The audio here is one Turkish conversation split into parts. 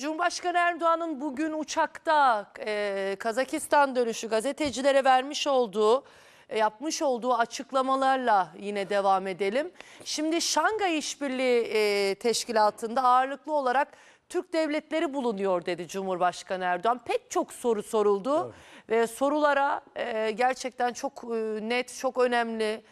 Cumhurbaşkanı Erdoğan'ın bugün uçakta e, Kazakistan dönüşü gazetecilere vermiş olduğu, e, yapmış olduğu açıklamalarla yine devam edelim. Şimdi Şangay İşbirliği e, Teşkilatı'nda ağırlıklı olarak Türk devletleri bulunuyor dedi Cumhurbaşkanı Erdoğan. Pek çok soru soruldu evet. ve sorulara e, gerçekten çok e, net, çok önemli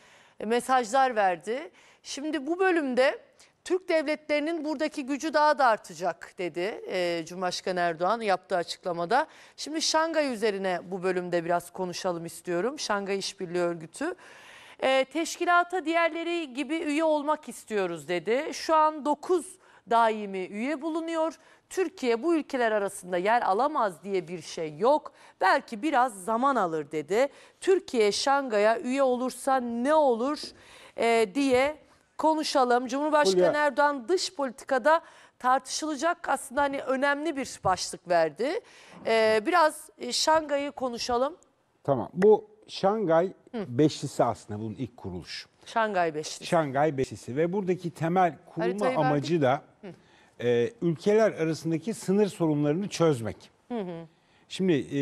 mesajlar verdi. Şimdi bu bölümde Türk devletlerinin buradaki gücü daha da artacak dedi e, Cumhurbaşkanı Erdoğan yaptığı açıklamada. Şimdi Şangay üzerine bu bölümde biraz konuşalım istiyorum. Şangay İşbirliği Örgütü. E, teşkilata diğerleri gibi üye olmak istiyoruz dedi. Şu an 9 daimi üye bulunuyor. Türkiye bu ülkeler arasında yer alamaz diye bir şey yok. Belki biraz zaman alır dedi. Türkiye Şangay'a üye olursa ne olur e, diye konuşalım. Cumhurbaşkanı Fulya. Erdoğan dış politikada tartışılacak aslında hani önemli bir başlık verdi. Ee, biraz e, Şangay'ı konuşalım. Tamam. Bu Şangay Hı. Beşlisi aslında bunun ilk kuruluşu. Şangay Beşlisi. Şangay Beşlisi ve buradaki temel kurulma Haritayı amacı verdik. da e, ülkeler arasındaki sınır sorunlarını çözmek. Hı hı. Şimdi e,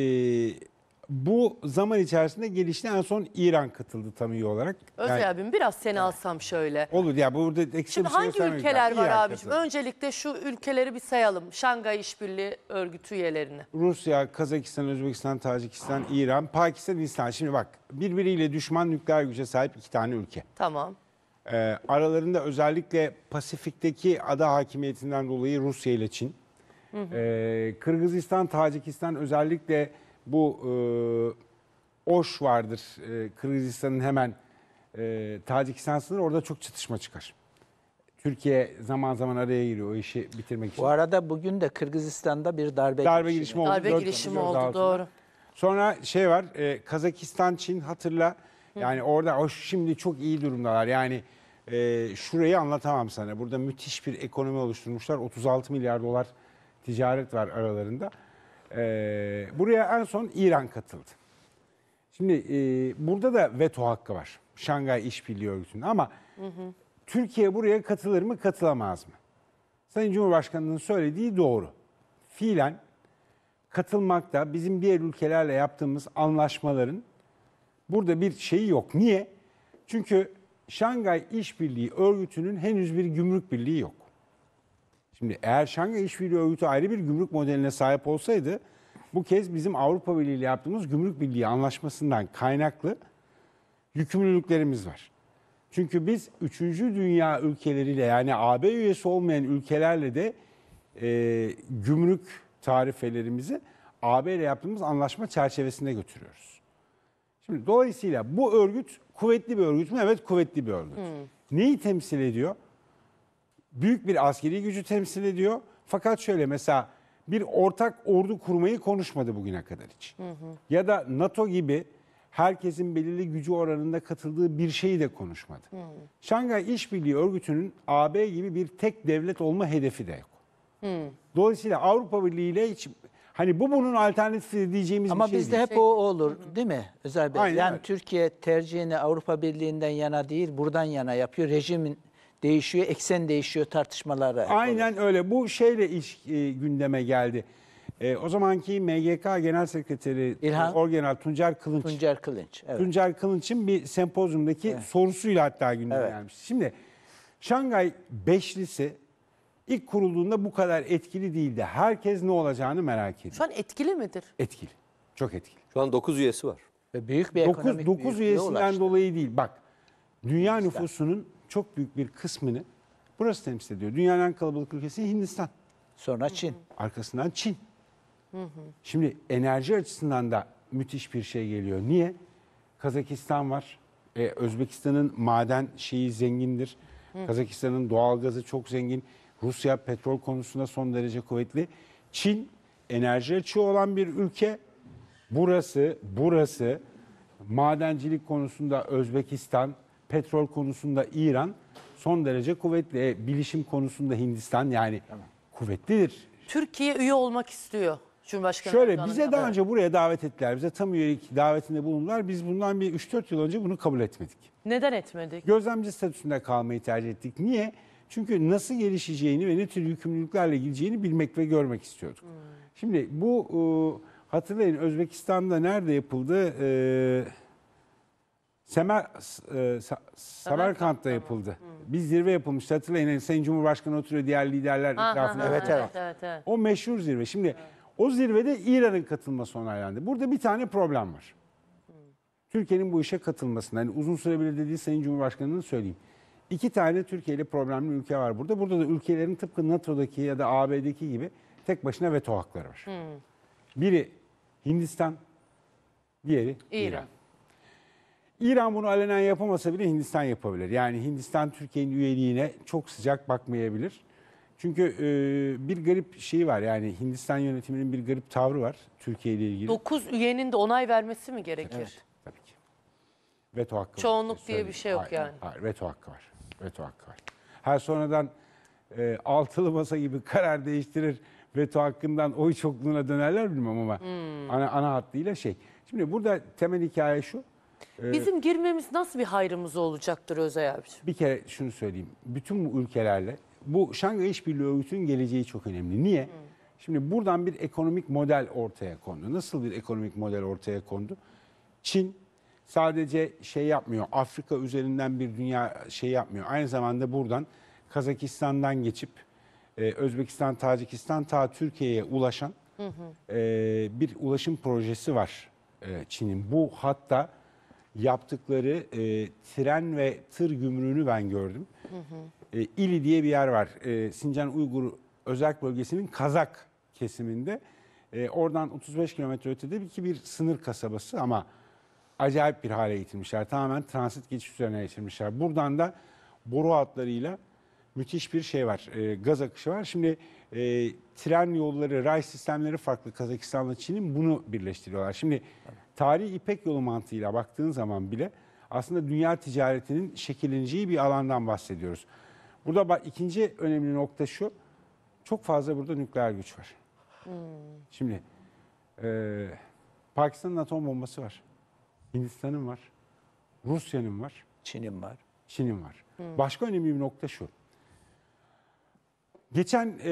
bu zaman içerisinde gelişti. En son İran katıldı tam iyi olarak. Özel yani, abim biraz seni evet. alsam şöyle. Olur ya burada eksi Şimdi bir şey hangi şey ülkeler var İran abiciğim? Katıldı. Öncelikle şu ülkeleri bir sayalım. Şangay İşbirliği Örgütü üyelerini. Rusya, Kazakistan, Özbekistan, Tacikistan, İran, Pakistan, İslam. Şimdi bak birbiriyle düşman nükleer güce sahip iki tane ülke. Tamam. Ee, aralarında özellikle Pasifik'teki ada hakimiyetinden dolayı Rusya ile Çin. Hı hı. Ee, Kırgızistan, Tacikistan özellikle bu e, Oş vardır e, Kırgızistan'ın hemen e, Tacikistan sınırı orada çok çatışma çıkar. Türkiye zaman zaman araya giriyor o işi bitirmek için. Bu arada bugün de Kırgızistan'da bir darbe, darbe girişimi oldu. Darbe girişimi oldu altında. doğru. Sonra şey var e, Kazakistan, Çin hatırla. Yani Hı. orada o şimdi çok iyi durumdalar. Yani e, şurayı anlatamam sana. Burada müthiş bir ekonomi oluşturmuşlar. 36 milyar dolar ticaret var aralarında. Ee, buraya en son İran katıldı. Şimdi e, burada da veto hakkı var. Şangay İşbirliği Örgütü'nde ama hı hı. Türkiye buraya katılır mı katılamaz mı? Sayın Cumhurbaşkanı'nın söylediği doğru. Fiilen katılmakta bizim diğer ülkelerle yaptığımız anlaşmaların burada bir şeyi yok. Niye? Çünkü Şangay İşbirliği Örgütü'nün henüz bir gümrük birliği yok. Şimdi eğer Şangay İşbirliği Örgütü ayrı bir gümrük modeline sahip olsaydı bu kez bizim Avrupa Birliği ile yaptığımız gümrük birliği anlaşmasından kaynaklı yükümlülüklerimiz var. Çünkü biz 3. dünya ülkeleriyle yani AB üyesi olmayan ülkelerle de e, gümrük tarifelerimizi AB ile yaptığımız anlaşma çerçevesinde götürüyoruz. Şimdi dolayısıyla bu örgüt kuvvetli bir örgüt mü? Evet kuvvetli bir örgüt. Hmm. Neyi temsil ediyor? büyük bir askeri gücü temsil ediyor. Fakat şöyle mesela bir ortak ordu kurmayı konuşmadı bugüne kadar hiç. Hı hı. Ya da NATO gibi herkesin belirli gücü oranında katıldığı bir şeyi de konuşmadı. Hı. Şangay İşbirliği Örgütü'nün AB gibi bir tek devlet olma hedefi de yok. Hı. Dolayısıyla Avrupa Birliği ile hiç hani bu bunun alternatifi diyeceğimiz Ama bir şey bizde değil. hep o, olur değil mi Özel Bey? Aynen yani öyle. Türkiye tercihini Avrupa Birliği'nden yana değil buradan yana yapıyor. Rejimin değişiyor, eksen değişiyor tartışmalara. Aynen öyle. Bu şeyle iş e, gündeme geldi. E, o zamanki MGK Genel Sekreteri İlhan, e, Orgeneral Tuncer Kılınç. Tuncer Kılınç. Evet. Tuncer Kılınç'ın bir sempozyumdaki evet. sorusuyla hatta gündeme evet. gelmiş. Şimdi Şangay Beşlisi ilk kurulduğunda bu kadar etkili değildi. Herkes ne olacağını merak ediyor. Şu an etkili midir? Etkili. Çok etkili. Şu an 9 üyesi var. Ve büyük bir 9, ekonomik 9 üyesinden dolayı değil. Bak dünya nüfusunun çok büyük bir kısmını burası temsil ediyor. Dünyanın en kalabalık ülkesi Hindistan. Sonra Çin. Arkasından Çin. Şimdi enerji açısından da müthiş bir şey geliyor. Niye? Kazakistan var. Ee, Özbekistan'ın maden şeyi zengindir. Kazakistan'ın doğal gazı çok zengin. Rusya petrol konusunda son derece kuvvetli. Çin enerji açığı olan bir ülke. Burası, burası madencilik konusunda Özbekistan, petrol konusunda İran son derece kuvvetli. E, bilişim konusunda Hindistan yani kuvvetlidir. Türkiye üye olmak istiyor. Cumhurbaşkanı Şöyle Erdoğan'ın bize daha önce buraya davet ettiler. Bize tam üyelik davetinde bulundular. Biz bundan bir 3-4 yıl önce bunu kabul etmedik. Neden etmedik? Gözlemci statüsünde kalmayı tercih ettik. Niye? Çünkü nasıl gelişeceğini ve ne tür yükümlülüklerle gideceğini bilmek ve görmek istiyorduk. Hmm. Şimdi bu e, hatırlayın Özbekistan'da nerede yapıldı? E, Semer, e, Sa- Samarkand'da yapıldı. Bir zirve yapılmış hatırlayın. Hani Sayın Cumhurbaşkanı oturuyor diğer liderler Ha, etrafında. ha, Evet, evet. evet, evet. O meşhur zirve. Şimdi o zirvede İran'ın katılması onaylandı. Burada bir tane problem var. Türkiye'nin bu işe katılmasında. yani uzun sürebilir dediği Sayın Cumhurbaşkanı'nın söyleyeyim. İki tane Türkiye ile problemli ülke var burada. Burada da ülkelerin tıpkı NATO'daki ya da AB'deki gibi tek başına veto hakları var. Biri Hindistan, diğeri İran. İran. İran bunu alenen yapamasa bile Hindistan yapabilir. Yani Hindistan Türkiye'nin üyeliğine çok sıcak bakmayabilir. Çünkü e, bir garip şey var yani Hindistan yönetiminin bir garip tavrı var Türkiye ile ilgili. 9 üyenin de onay vermesi mi gerekir? Evet, tabii ki. Veto hakkı Çoğunluk var. diye bir şey yok hayır, yani. Hayır, veto hakkı var. Veto hakkı var. Her sonradan e, altılı masa gibi karar değiştirir veto hakkından oy çokluğuna dönerler bilmem ama hmm. ana, ana hattıyla şey. Şimdi burada temel hikaye şu. Ee, Bizim girmemiz nasıl bir hayrımız olacaktır Özay abiciğim? Bir kere şunu söyleyeyim. Bütün bu ülkelerle bu Şangay İşbirliği Örgütü'nün geleceği çok önemli. Niye? Hı. Şimdi buradan bir ekonomik model ortaya kondu. Nasıl bir ekonomik model ortaya kondu? Çin sadece şey yapmıyor. Afrika üzerinden bir dünya şey yapmıyor. Aynı zamanda buradan Kazakistan'dan geçip e, Özbekistan, Tacikistan ta Türkiye'ye ulaşan hı E, bir ulaşım projesi var e, Çin'in. Bu hatta yaptıkları e, tren ve tır gümrüğünü ben gördüm. Hı hı. E, İli diye bir yer var. E, Sincan Uygur Özel Bölgesi'nin Kazak kesiminde. E, oradan 35 kilometre ötede bir, bir sınır kasabası ama acayip bir hale getirmişler. Tamamen transit geçiş üzerine getirmişler. Buradan da boru hatlarıyla müthiş bir şey var. E, gaz akışı var. Şimdi e, tren yolları, ray sistemleri farklı Kazakistan'la Çin'in bunu birleştiriyorlar. Şimdi tarihi İpek yolu mantığıyla baktığın zaman bile aslında dünya ticaretinin şekilleneceği bir alandan bahsediyoruz. Burada bak, ikinci önemli nokta şu, çok fazla burada nükleer güç var. Hmm. Şimdi e, Pakistan'ın atom bombası var, Hindistan'ın var, Rusya'nın var. Çin'in var. Çin'in var. Hmm. Başka önemli bir nokta şu, Geçen e,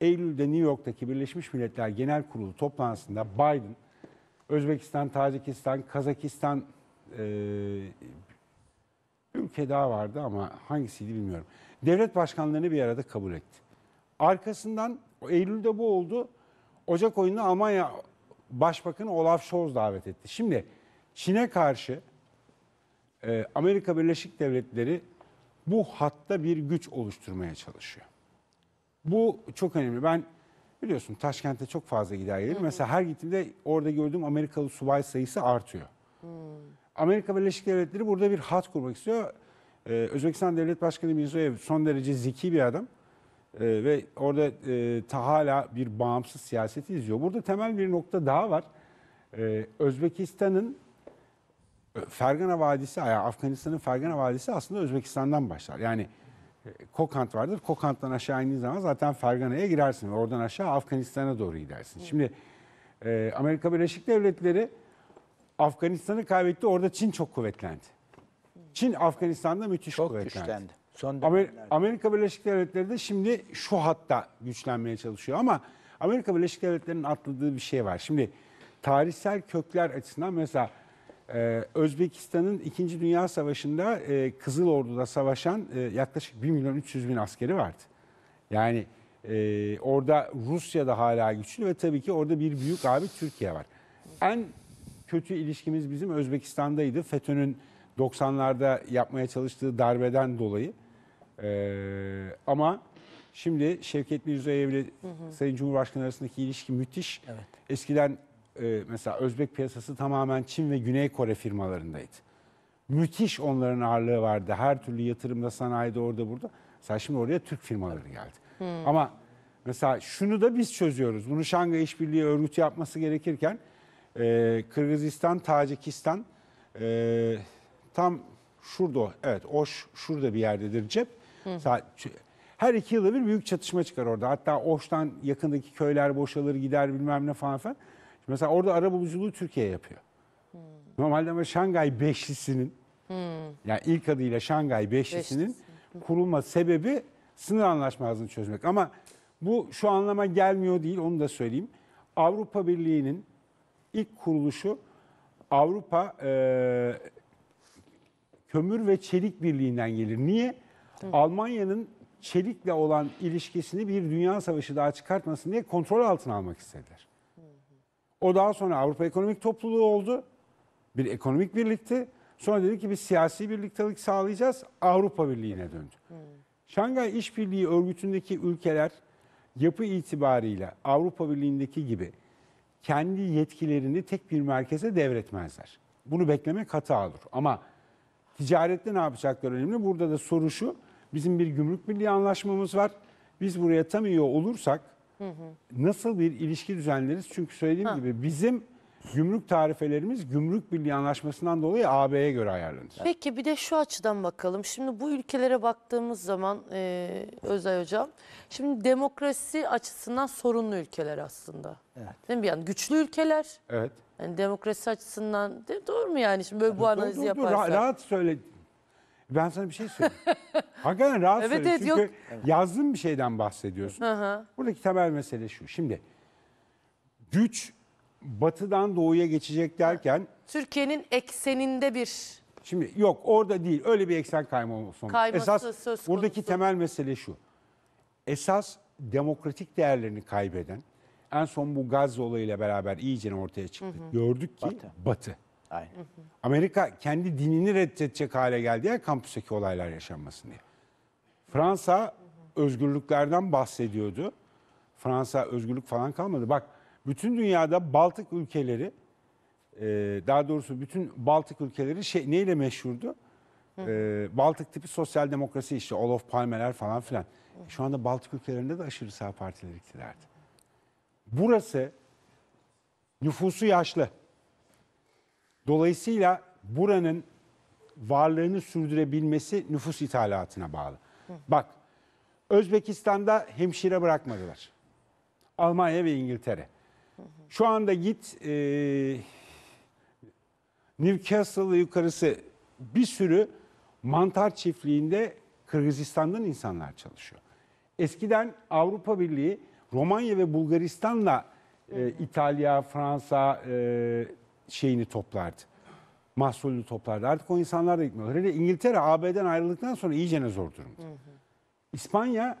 Eylül'de New York'taki Birleşmiş Milletler Genel Kurulu toplantısında Biden, Özbekistan, Tacikistan, Kazakistan e, ülke daha vardı ama hangisiydi bilmiyorum. Devlet başkanlarını bir arada kabul etti. Arkasından Eylül'de bu oldu. Ocak oyunu Almanya Başbakanı Olaf Scholz davet etti. Şimdi Çin'e karşı e, Amerika Birleşik Devletleri bu hatta bir güç oluşturmaya çalışıyor. Bu çok önemli. Ben biliyorsun Taşkent'e çok fazla gider gelirim. Mesela her gittiğimde orada gördüğüm Amerikalı subay sayısı artıyor. Hı. Amerika Birleşik Devletleri burada bir hat kurmak istiyor. Ee, Özbekistan Devlet Başkanı Mirzoyev son derece zeki bir adam. Ee, ve orada e, ta hala bir bağımsız siyaseti izliyor. Burada temel bir nokta daha var. Ee, Özbekistan'ın Fergana Vadisi, yani Afganistan'ın Fergana Vadisi aslında Özbekistan'dan başlar. Yani e, Kokant vardır. Kokant'tan aşağı indiğin zaman zaten Fergana'ya girersin ve oradan aşağı Afganistan'a doğru gidersin. Şimdi e, Amerika Birleşik Devletleri Afganistan'ı kaybetti. Orada Çin çok kuvvetlendi. Çin Afganistan'da müthiş çok kuvvetlendi. Güçlendi. Son Amer Amerika Birleşik Devletleri de şimdi şu hatta güçlenmeye çalışıyor ama Amerika Birleşik Devletleri'nin atladığı bir şey var. Şimdi tarihsel kökler açısından mesela ee, Özbekistan'ın 2. Dünya Savaşı'nda e, Kızıl Ordu'da savaşan e, yaklaşık 1 milyon 300 bin askeri vardı. Yani e, orada Rusya da hala güçlü ve tabii ki orada bir büyük abi Türkiye var. En kötü ilişkimiz bizim Özbekistan'daydı. FETÖ'nün 90'larda yapmaya çalıştığı darbeden dolayı. Ee, ama şimdi Şevket Mirzoyev ile Sayın Cumhurbaşkanı arasındaki ilişki müthiş. Evet. Eskiden e, mesela Özbek piyasası tamamen Çin ve Güney Kore firmalarındaydı. Müthiş onların ağırlığı vardı. Her türlü yatırımda sanayide orada burada. Mesela şimdi oraya Türk firmaları geldi. Hmm. Ama mesela şunu da biz çözüyoruz. Bunu Şangay İşbirliği Örgütü yapması gerekirken e, Kırgızistan, Tacikistan e, tam şurada evet Oş şurada bir yerdedir cep. Hı. Hmm. Her iki yılda bir büyük çatışma çıkar orada. Hatta Oş'tan yakındaki köyler boşalır gider bilmem ne falan filan. Mesela orada arabuluculuğu Türkiye yapıyor. Hmm. Normalde ama Şangay Beşlisi'nin hmm. yani ilk adıyla Şangay Beşlisi'nin Beşlisi. kurulma sebebi sınır anlaşmazlığını çözmek. Ama bu şu anlama gelmiyor değil onu da söyleyeyim. Avrupa Birliği'nin ilk kuruluşu Avrupa e, Kömür ve Çelik Birliği'nden gelir. Niye? Almanya'nın çelikle olan ilişkisini bir dünya savaşı daha çıkartmasın diye kontrol altına almak istediler. O daha sonra Avrupa Ekonomik Topluluğu oldu. Bir ekonomik birlikti. Sonra dedi ki bir siyasi birliktelik sağlayacağız. Avrupa Birliği'ne döndü. Hmm. Şangay İşbirliği Örgütü'ndeki ülkeler yapı itibariyle Avrupa Birliği'ndeki gibi kendi yetkilerini tek bir merkeze devretmezler. Bunu beklemek hata olur. Ama ticarette ne yapacaklar önemli. Burada da soru şu. Bizim bir gümrük birliği anlaşmamız var. Biz buraya tam üye olursak Hı hı. Nasıl bir ilişki düzenleriz? Çünkü söylediğim ha. gibi bizim gümrük tarifelerimiz gümrük birliği anlaşmasından dolayı AB'ye göre ayarlanır. Peki bir de şu açıdan bakalım. Şimdi bu ülkelere baktığımız zaman e, Özay Hocam, şimdi demokrasi açısından sorunlu ülkeler aslında. Evet. Değil mi? Yani güçlü ülkeler. Evet. Yani demokrasi açısından değil, doğru mu yani şimdi böyle bu analizi yaparsak? Rahat söyle ben sana bir şey söyleyeyim. Hakikaten rahatsız. Evet, söyleyeyim. evet, Çünkü yok. yazdığın bir şeyden bahsediyorsun. Buradaki temel mesele şu. Şimdi güç batıdan doğuya geçecek derken Türkiye'nin ekseninde bir Şimdi yok orada değil. Öyle bir eksen kayma olmuş. Kayması Esas söz konusu. buradaki temel mesele şu. Esas demokratik değerlerini kaybeden en son bu Gazze olayıyla beraber iyice ortaya çıktı. Gördük ki Batı. Aynen. Amerika kendi dinini reddedecek hale geldi ya kampüsteki olaylar yaşanmasın diye. Fransa özgürlüklerden bahsediyordu. Fransa özgürlük falan kalmadı. Bak bütün dünyada Baltık ülkeleri e, daha doğrusu bütün Baltık ülkeleri şey neyle meşhurdu? Hı e, Baltık tipi sosyal demokrasi işte Olof Palmeler falan filan. Şu anda Baltık ülkelerinde de aşırı sağ partiler iktidardı. Burası nüfusu yaşlı. Dolayısıyla buranın varlığını sürdürebilmesi nüfus ithalatına bağlı. Bak Özbekistan'da hemşire bırakmadılar. Almanya ve İngiltere. Şu anda git e, Newcastle yukarısı bir sürü mantar çiftliğinde Kırgızistan'dan insanlar çalışıyor. Eskiden Avrupa Birliği Romanya ve Bulgaristan'la e, İtalya, Fransa, e, şeyini toplardı. Mahsulünü toplardı. Artık o insanlar da gitmiyorlar. Hele İngiltere AB'den ayrıldıktan sonra iyice ne zor durumda. İspanya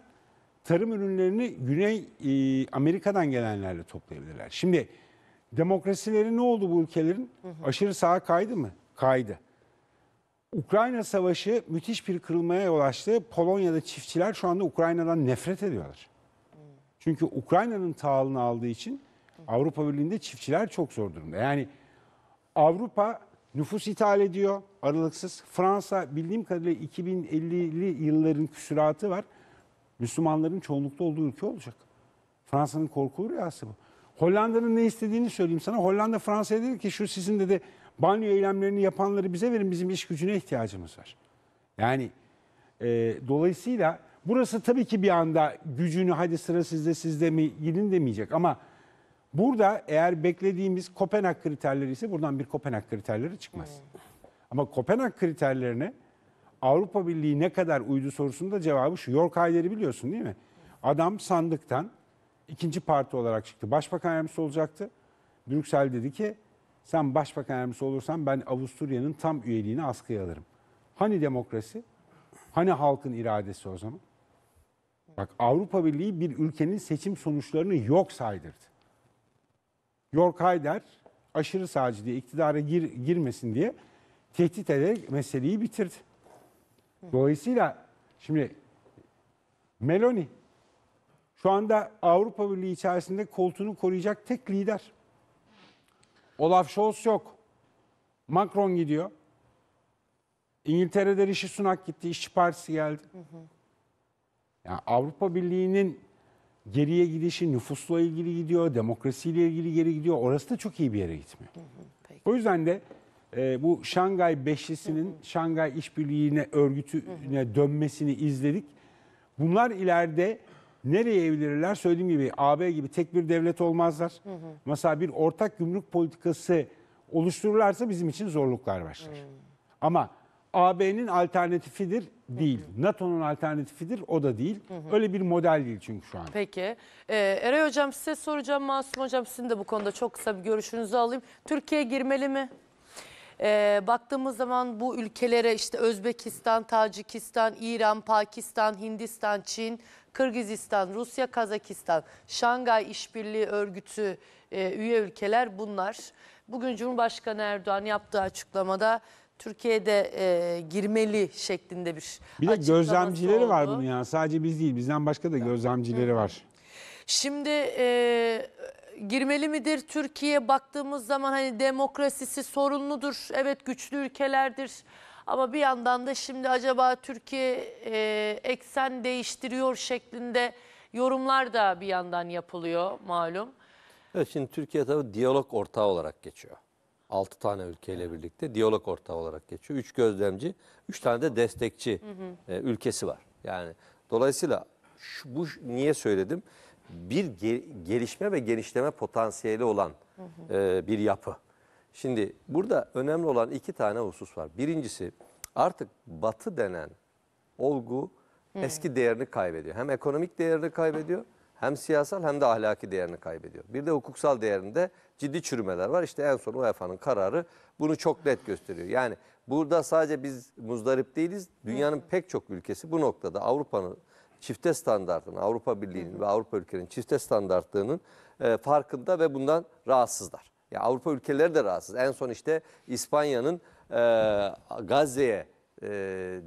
tarım ürünlerini Güney e, Amerika'dan gelenlerle toplayabilirler. Şimdi demokrasileri ne oldu bu ülkelerin? Hı hı. Aşırı sağa kaydı mı? Kaydı. Ukrayna Savaşı müthiş bir kırılmaya yol açtı. Polonya'da çiftçiler şu anda Ukrayna'dan nefret ediyorlar. Çünkü Ukrayna'nın tağalını aldığı için Avrupa Birliği'nde çiftçiler çok zor durumda. Yani Avrupa nüfus ithal ediyor aralıksız. Fransa bildiğim kadarıyla 2050'li yılların küsuratı var. Müslümanların çoğunlukta olduğu ülke olacak. Fransa'nın korkulu rüyası bu. Hollanda'nın ne istediğini söyleyeyim sana. Hollanda Fransa'ya dedi ki şu sizin dedi banyo eylemlerini yapanları bize verin bizim iş gücüne ihtiyacımız var. Yani e, dolayısıyla burası tabii ki bir anda gücünü hadi sıra sizde sizde mi gidin demeyecek ama Burada eğer beklediğimiz Kopenhag kriterleri ise buradan bir Kopenhag kriterleri çıkmaz. Hmm. Ama Kopenhag kriterlerine Avrupa Birliği ne kadar uydu sorusunda cevabı şu. York Hayder'i biliyorsun değil mi? Adam sandıktan ikinci parti olarak çıktı. Başbakan yardımcısı olacaktı. Brüksel dedi ki sen başbakan yardımcısı olursan ben Avusturya'nın tam üyeliğini askıya alırım. Hani demokrasi? Hani halkın iradesi o zaman? Bak Avrupa Birliği bir ülkenin seçim sonuçlarını yok saydırdı. York Hayder aşırı sağcı diye iktidara gir, girmesin diye tehdit ederek meseleyi bitirdi. Dolayısıyla şimdi Meloni şu anda Avrupa Birliği içerisinde koltuğunu koruyacak tek lider. Olaf Scholz yok. Macron gidiyor. İngiltere'de Rishi Sunak gitti, İşçi Partisi geldi. Yani Avrupa Birliği'nin geriye gidişi nüfusla ilgili gidiyor, demokrasiyle ilgili geri gidiyor. Orası da çok iyi bir yere gitmiyor. Hı hı, o yüzden de e, bu Şangay Beşlisi'nin hı hı. Şangay İşbirliği'ne örgütüne hı hı. dönmesini izledik. Bunlar ileride nereye evrilirler? Söylediğim gibi AB gibi tek bir devlet olmazlar. Hı hı. Mesela bir ortak gümrük politikası oluştururlarsa bizim için zorluklar başlar. Hı. Ama AB'nin alternatifidir değil. NATO'nun alternatifidir o da değil. Öyle bir model değil çünkü şu an. Peki. Ee, Eray Hocam size soracağım. Masum Hocam sizin de bu konuda çok kısa bir görüşünüzü alayım. Türkiye girmeli mi? Ee, baktığımız zaman bu ülkelere işte Özbekistan, Tacikistan, İran, Pakistan, Hindistan, Çin, Kırgızistan, Rusya, Kazakistan, Şangay İşbirliği Örgütü e, üye ülkeler bunlar. Bugün Cumhurbaşkanı Erdoğan yaptığı açıklamada Türkiye'de e, girmeli şeklinde bir Bir de açıklaması gözlemcileri var bunun ya Sadece biz değil, bizden başka da gözlemcileri var. Şimdi e, girmeli midir Türkiye baktığımız zaman hani demokrasisi sorunludur. Evet güçlü ülkelerdir. Ama bir yandan da şimdi acaba Türkiye e, eksen değiştiriyor şeklinde yorumlar da bir yandan yapılıyor malum. Evet şimdi Türkiye tabii diyalog ortağı olarak geçiyor. 6 tane ülkeyle birlikte diyalog ortağı olarak geçiyor. 3 gözlemci, 3 tane de destekçi hı hı. E, ülkesi var. Yani dolayısıyla şu, bu niye söyledim? Bir ge, gelişme ve genişleme potansiyeli olan hı hı. E, bir yapı. Şimdi burada önemli olan iki tane husus var. Birincisi artık batı denen olgu hı. eski değerini kaybediyor. Hem ekonomik değerini kaybediyor... Hı hem siyasal hem de ahlaki değerini kaybediyor. Bir de hukuksal değerinde ciddi çürümeler var. İşte en son UEFA'nın kararı bunu çok net gösteriyor. Yani burada sadece biz muzdarip değiliz. Dünyanın pek çok ülkesi bu noktada Avrupa'nın çifte standartının Avrupa Birliği'nin ve Avrupa ülkelerinin çifte standartlığının e, farkında ve bundan rahatsızlar. Ya yani Avrupa ülkeleri de rahatsız. En son işte İspanya'nın e, Gazze'ye e,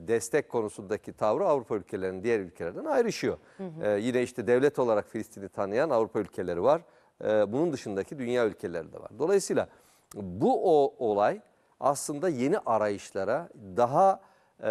destek konusundaki tavrı Avrupa ülkelerinin diğer ülkelerden ayrışıyor. Hı hı. E, yine işte devlet olarak Filistin'i tanıyan Avrupa ülkeleri var. E, bunun dışındaki dünya ülkeleri de var. Dolayısıyla bu o, olay aslında yeni arayışlara daha e,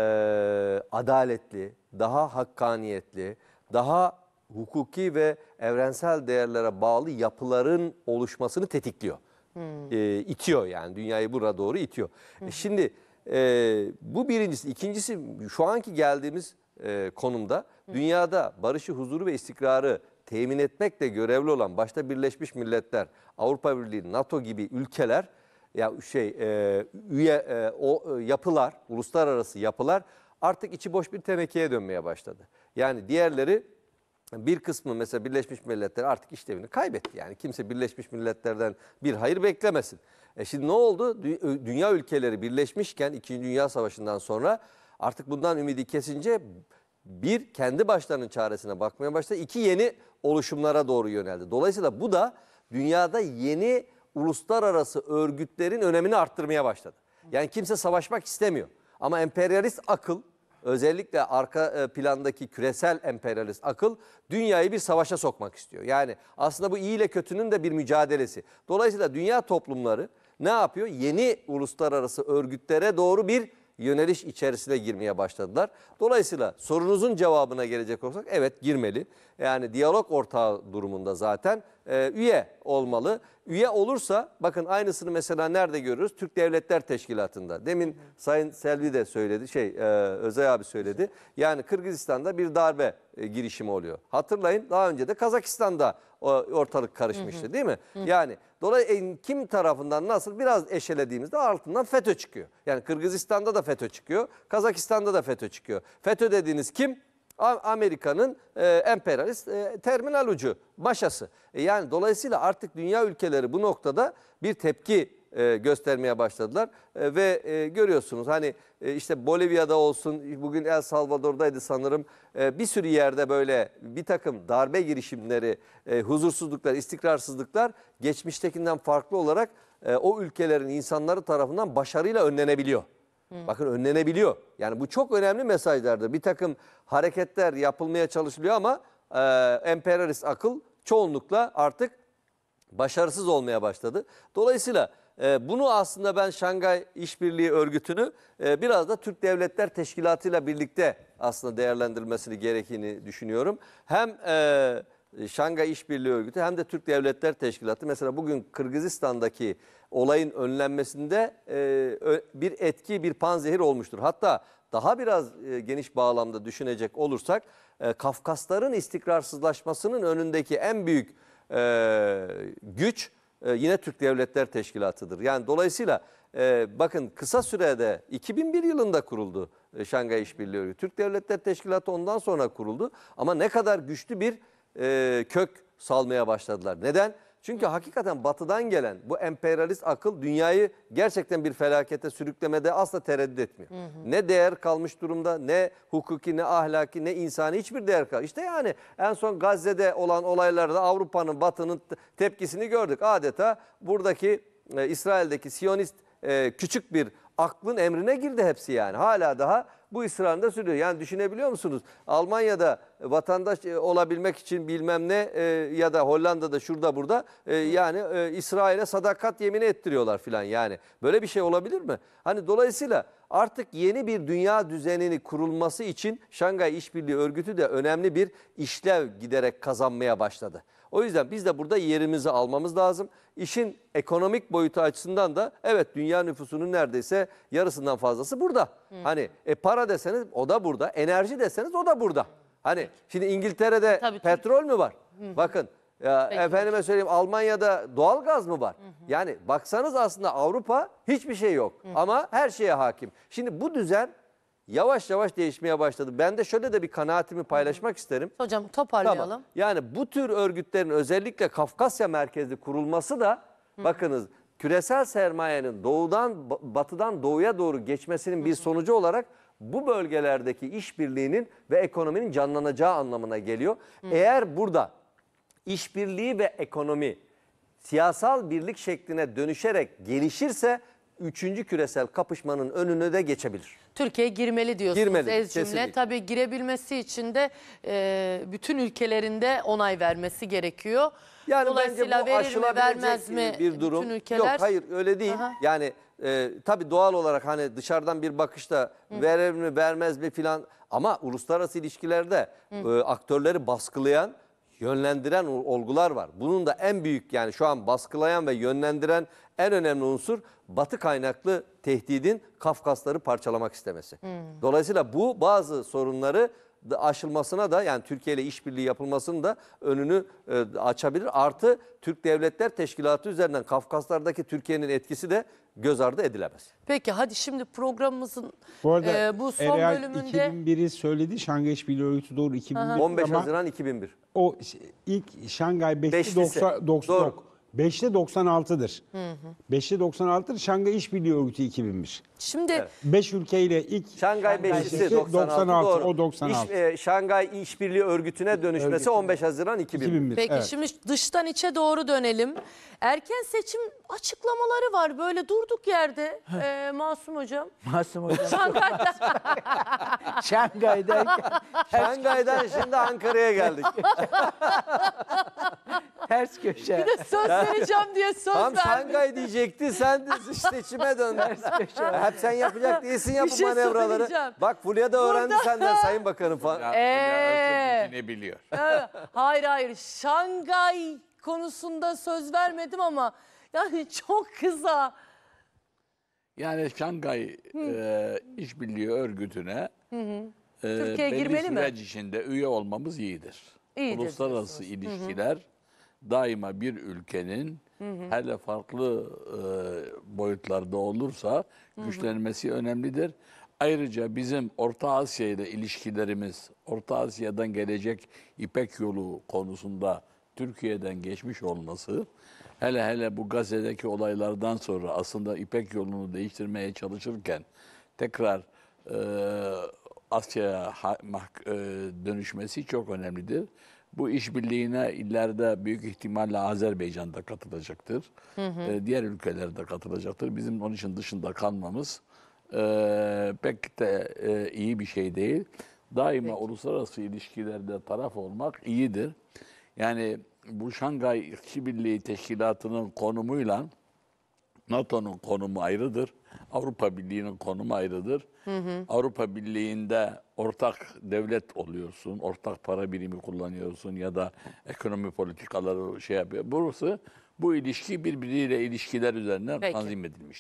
adaletli, daha hakkaniyetli, daha hukuki ve evrensel değerlere bağlı yapıların oluşmasını tetikliyor. Hmm. E, itiyor yani dünyayı buna doğru itiyor. Hmm. E şimdi ee, bu birincisi. ikincisi şu anki geldiğimiz e, konumda dünyada barışı, huzuru ve istikrarı temin etmekle görevli olan başta Birleşmiş Milletler, Avrupa Birliği, NATO gibi ülkeler ya şey e, üye e, o e, yapılar, uluslararası yapılar artık içi boş bir tenekeye dönmeye başladı. Yani diğerleri bir kısmı mesela Birleşmiş Milletler artık işlevini kaybetti. Yani kimse Birleşmiş Milletler'den bir hayır beklemesin. E şimdi ne oldu? Dünya ülkeleri birleşmişken 2. Dünya Savaşı'ndan sonra artık bundan ümidi kesince bir kendi başlarının çaresine bakmaya başladı. İki yeni oluşumlara doğru yöneldi. Dolayısıyla bu da dünyada yeni uluslararası örgütlerin önemini arttırmaya başladı. Yani kimse savaşmak istemiyor. Ama emperyalist akıl özellikle arka e, plandaki küresel emperyalist akıl dünyayı bir savaşa sokmak istiyor. Yani aslında bu iyi ile kötünün de bir mücadelesi. Dolayısıyla dünya toplumları ne yapıyor? Yeni uluslararası örgütlere doğru bir yöneliş içerisine girmeye başladılar. Dolayısıyla sorunuzun cevabına gelecek olsak evet girmeli yani diyalog ortağı durumunda zaten e, üye olmalı. Üye olursa bakın aynısını mesela nerede görürüz? Türk Devletler Teşkilatı'nda. Demin Sayın Selvi de söyledi, şey e, Özay abi söyledi. Yani Kırgızistan'da bir darbe e, girişimi oluyor. Hatırlayın daha önce de Kazakistan'da o, ortalık karışmıştı değil mi? Hı hı. Yani dolayısıyla e, kim tarafından nasıl biraz eşelediğimizde altından FETÖ çıkıyor. Yani Kırgızistan'da da FETÖ çıkıyor, Kazakistan'da da FETÖ çıkıyor. FETÖ dediğiniz kim? Amerika'nın e, emperyalist e, terminal ucu, maşası. E, yani dolayısıyla artık dünya ülkeleri bu noktada bir tepki e, göstermeye başladılar. E, ve e, görüyorsunuz hani e, işte Bolivya'da olsun, bugün El Salvador'daydı sanırım. E, bir sürü yerde böyle bir takım darbe girişimleri, e, huzursuzluklar, istikrarsızlıklar geçmiştekinden farklı olarak e, o ülkelerin insanları tarafından başarıyla önlenebiliyor. Bakın önlenebiliyor. Yani bu çok önemli mesajlardır. Bir takım hareketler yapılmaya çalışılıyor ama e, emperyalist akıl çoğunlukla artık başarısız olmaya başladı. Dolayısıyla e, bunu aslında ben Şangay İşbirliği Örgütü'nü e, biraz da Türk Devletler Teşkilatı ile birlikte aslında değerlendirmesini gerektiğini düşünüyorum. Hem... E, e, Şangay İşbirliği Örgütü hem de Türk Devletler Teşkilatı mesela bugün Kırgızistan'daki olayın önlenmesinde e, bir etki, bir panzehir olmuştur. Hatta daha biraz e, geniş bağlamda düşünecek olursak Kafkasların istikrarsızlaşmasının önündeki en büyük güç yine Türk Devletler Teşkilatı'dır. Yani dolayısıyla bakın kısa sürede 2001 yılında kuruldu Şangay İşbirliği Örgütü. Türk Devletler Teşkilatı ondan sonra kuruldu ama ne kadar güçlü bir e, kök salmaya başladılar. Neden? Çünkü hakikaten batıdan gelen bu emperyalist akıl dünyayı gerçekten bir felakete sürüklemede asla tereddüt etmiyor. Hı hı. Ne değer kalmış durumda ne hukuki ne ahlaki ne insani hiçbir değer kalmış. İşte yani en son Gazze'de olan olaylarda Avrupa'nın batının tepkisini gördük. Adeta buradaki e, İsrail'deki Siyonist e, küçük bir aklın emrine girdi hepsi yani. Hala daha bu ısrarında sürüyor. Yani düşünebiliyor musunuz? Almanya'da vatandaş e, olabilmek için bilmem ne e, ya da Hollanda'da şurada burada e, yani e, İsrail'e sadakat yemini ettiriyorlar filan yani. Böyle bir şey olabilir mi? Hani dolayısıyla Artık yeni bir dünya düzenini kurulması için Şangay İşbirliği Örgütü de önemli bir işlev giderek kazanmaya başladı. O yüzden biz de burada yerimizi almamız lazım. İşin ekonomik boyutu açısından da evet dünya nüfusunun neredeyse yarısından fazlası burada. Hı. Hani e, para deseniz o da burada, enerji deseniz o da burada. Hani şimdi İngiltere'de Tabii, petrol mü var? Hı. Bakın ya, efendime söyleyeyim Almanya'da doğal gaz mı var? Hı hı. Yani baksanız aslında Avrupa hiçbir şey yok hı ama her şeye hakim. Şimdi bu düzen yavaş yavaş değişmeye başladı. Ben de şöyle de bir kanaatimi paylaşmak isterim. Hocam toparlayalım. Tamam. Yani bu tür örgütlerin özellikle Kafkasya merkezli kurulması da Hı. bakınız küresel sermayenin doğudan batıdan doğuya doğru geçmesinin Hı. bir sonucu olarak bu bölgelerdeki işbirliğinin ve ekonominin canlanacağı anlamına geliyor. Hı. Eğer burada işbirliği ve ekonomi siyasal birlik şekline dönüşerek gelişirse 3. küresel kapışmanın önünü de geçebilir. Türkiye girmeli diyorsunuz girmeli, ez cümle. Kesinlikle. Tabii girebilmesi için de e, bütün ülkelerinde onay vermesi gerekiyor. Yani Dolayısıyla bence bu verir mi vermez mi bir durum. bütün ülkeler? Yok hayır öyle değil. Aha. Yani e, tabii doğal olarak hani dışarıdan bir bakışta Hı. verir mi vermez mi filan ama uluslararası ilişkilerde e, aktörleri baskılayan yönlendiren olgular var. Bunun da en büyük yani şu an baskılayan ve yönlendiren en önemli unsur Batı kaynaklı tehdidin Kafkasları parçalamak istemesi. Hmm. Dolayısıyla bu bazı sorunları aşılmasına da yani Türkiye ile işbirliği yapılmasının da önünü e, açabilir. Artı Türk Devletler Teşkilatı üzerinden Kafkaslardaki Türkiye'nin etkisi de göz ardı edilemez. Peki hadi şimdi programımızın bu, arada, e, bu son Ereal bölümünde 2001'i söyledi Şangay İşbirliği Örgütü doğru 2001 15 Haziran 2001. O ilk Şangay 5'te 5'te 96'dır. Hı 5'te 96'dır Şangay İşbirliği Örgütü 2001. Şimdi evet. 5 ülkeyle ilk Şangay Beşlisi 96, 96 o 96. İş, e, Şangay İşbirliği Örgütü'ne dönüşmesi Örgütü. 15 Haziran 2001. 2001 Peki evet. şimdi dıştan içe doğru dönelim. Erken seçim açıklamaları var böyle durduk yerde e, Masum Hocam. Masum Hocam. Şangay'da. Şangay'dan. Şangay'dan şimdi Ankara'ya geldik. Ters köşe. Bir de söz vereceğim diye söz Tam verdim. Tam Şangay diyecekti sen de seçime döndün. Ters köşe. Hep sen yapacak değilsin yapın şey manevraları. Bak Fulya da öğrendi Burada- senden Sayın Bakanım falan. Ee. Ne biliyor. hayır hayır Şangay konusunda söz vermedim ama yani çok kısa. Yani Şangay e, İşbirliği Örgütü'ne e, Türkiye girmeli mi? süreç içinde üye olmamız iyidir. İyidir Uluslararası ilişkiler daima bir ülkenin hı hele farklı e, boyutlarda olursa güçlenmesi hı hı. önemlidir. Ayrıca bizim Orta Asya ile ilişkilerimiz, Orta Asya'dan gelecek İpek yolu konusunda Türkiye'den geçmiş olması, hele hele bu Gazze'deki olaylardan sonra aslında İpek yolunu değiştirmeye çalışırken tekrar e, Asya'ya e, dönüşmesi çok önemlidir. Bu işbirliğine ileride büyük ihtimalle Azerbaycan da katılacaktır. Hı hı. E, diğer ülkelerde katılacaktır. Bizim onun için dışında kalmamız e, pek de e, iyi bir şey değil. Daima Peki. uluslararası ilişkilerde taraf olmak iyidir. Yani bu Şangay İşbirliği Teşkilatı'nın konumuyla NATO'nun konumu ayrıdır. Avrupa Birliği'nin konumu ayrıdır. Hı hı. Avrupa Birliği'nde ortak devlet oluyorsun, ortak para birimi kullanıyorsun ya da ekonomi politikaları şey yapıyor. Burası bu ilişki birbiriyle ilişkiler üzerinden Peki. tanzim edilmiş.